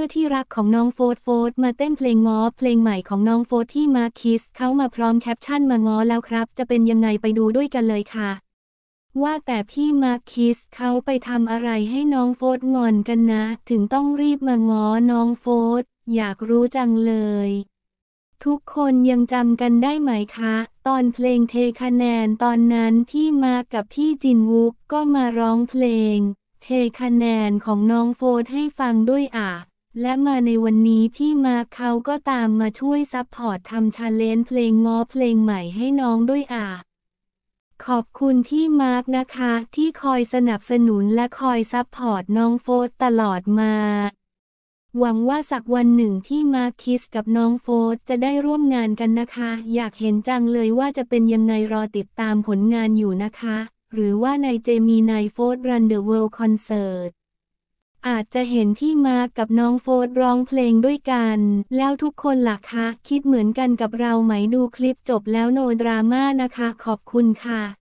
ื่อที่รักของน้องโฟดโฟดมาเต้นเพลงง้อเพลงใหม่ของน้องโฟดที่มาคิสเขามาพร้อมแคปชั่นมาง้อแล้วครับ จะเป็นยังไงไปดูด้วยกันเลยค่ะ ว่าแต่พี่มาคิสเขาไปทำอะไรให้น้องโฟดงอนกันนะ ถึงต้องรีบมาง้อน้องโฟดอยากรู้จังเลย ทุกคนยังจำกันได้ไหมคะ ตอนเพลงเทคะแนนตอนนั้นพี่มากับพี่จินวุกก็มาร้องเพลง เทคะแนนของน้องโฟดให้ฟังด้วยอ่ะและมาในวันนี้พี่มาเขาก็ตามมาช่วยซัพพอร์ตทำชาเลนจ์เพลงง้อเพลงใหม่ให้น้องด้วยอ่ะ ขอบคุณที่มาร์กนะคะที่คอยสนับสนุนและคอยซัพพอร์ตน้องโฟสตลอดมา หวังว่าสักวันหนึ่งที่มาร์กคิสกับน้องโฟสจะได้ร่วมงานกันนะคะ อยากเห็นจังเลยว่าจะเป็นยังไงรอติดตามผลงานอยู่นะคะ หรือว่าในเจมีนายโฟสรันเดอะเวิลด์คอนเสิร์ตอาจจะเห็นที่มากับน้องโฟดร้องเพลงด้วยกัน แล้วทุกคนล่ะคะ คิดเหมือนกันกับเราไหมดูคลิปจบแล้วโนดราม่านะคะ ขอบคุณค่ะ